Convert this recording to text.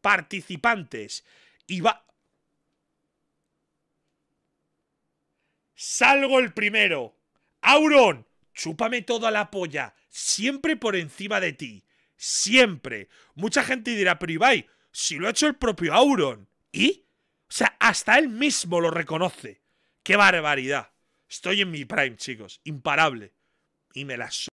participantes. Y va... Salgo el primero. Auron, chúpame toda la polla. Siempre por encima de ti. Siempre. Mucha gente dirá, pero Ibai, si lo ha hecho el propio Auron. ¿Y? O sea, hasta él mismo lo reconoce. ¡Qué barbaridad! Estoy en mi prime, chicos. Imparable. Y me las…